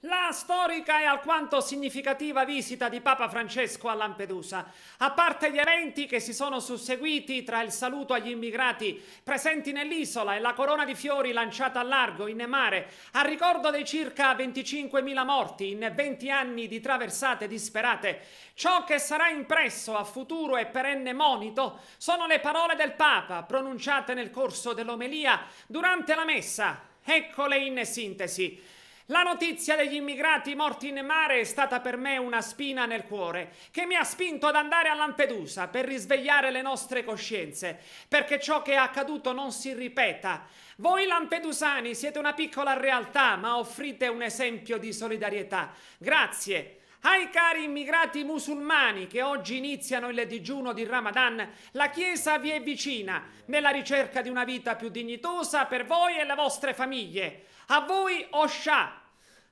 La storica e alquanto significativa visita di Papa Francesco a Lampedusa, a parte gli eventi che si sono susseguiti tra il saluto agli immigrati presenti nell'isola e la corona di fiori lanciata a largo in mare, a ricordo dei circa 25.000 morti in 20 anni di traversate disperate, ciò che sarà impresso a futuro e perenne monito sono le parole del Papa pronunciate nel corso dell'omelia durante la messa. Eccole in sintesi. La notizia degli immigrati morti in mare è stata per me una spina nel cuore che mi ha spinto ad andare a Lampedusa per risvegliare le nostre coscienze, perché ciò che è accaduto non si ripeta. Voi lampedusani siete una piccola realtà, ma offrite un esempio di solidarietà. Grazie. Ai cari immigrati musulmani che oggi iniziano il digiuno di Ramadan, la Chiesa vi è vicina nella ricerca di una vita più dignitosa per voi e le vostre famiglie. A voi Osha,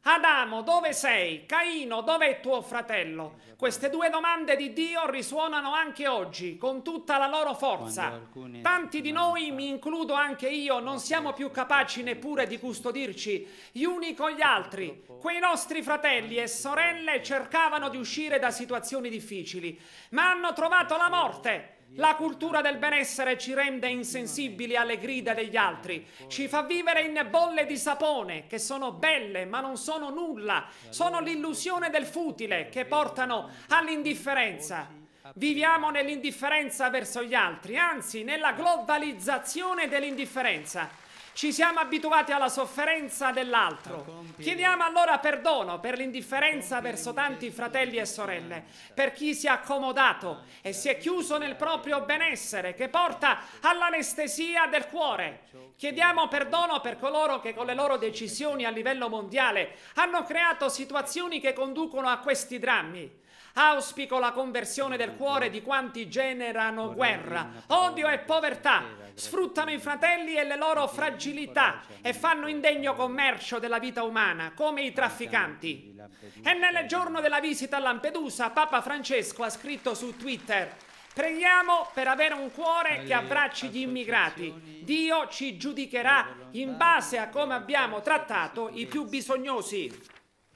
Adamo, dove sei? Caino, dove è tuo fratello? Queste due domande di Dio risuonano anche oggi, con tutta la loro forza. Tanti di noi, mi includo anche io, non siamo più capaci neppure di custodirci gli uni con gli altri. Quei nostri fratelli e sorelle cercavano di uscire da situazioni difficili, ma hanno trovato la morte la cultura del benessere ci rende insensibili alle grida degli altri, ci fa vivere in bolle di sapone che sono belle ma non sono nulla, sono l'illusione del futile che portano all'indifferenza. Viviamo nell'indifferenza verso gli altri, anzi nella globalizzazione dell'indifferenza. Ci siamo abituati alla sofferenza dell'altro. Chiediamo allora perdono per l'indifferenza verso tanti fratelli e sorelle, per chi si è accomodato e si è chiuso nel proprio benessere che porta all'anestesia del cuore. Chiediamo perdono per coloro che con le loro decisioni a livello mondiale hanno creato situazioni che conducono a questi drammi. Auspico la conversione del cuore di quanti generano guerra, odio e povertà, eh, sfruttano i fratelli e le loro fragilità e fanno indegno commercio della vita umana, come i trafficanti. E nel giorno della visita a Lampedusa, Papa Francesco ha scritto su Twitter Preghiamo per avere un cuore che abbracci gli immigrati. Dio ci giudicherà in base a come abbiamo trattato i più bisognosi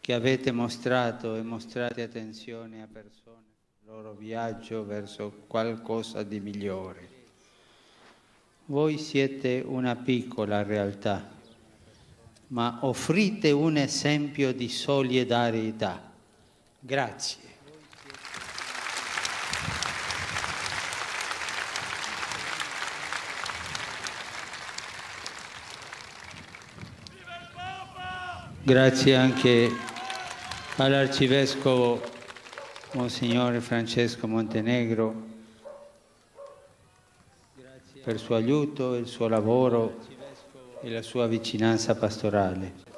che avete mostrato e mostrate attenzione a persone nel loro viaggio verso qualcosa di migliore. Voi siete una piccola realtà, ma offrite un esempio di solidarietà. Grazie. Grazie anche all'Arcivescovo Monsignore Francesco Montenegro per il suo aiuto, il suo lavoro e la sua vicinanza pastorale.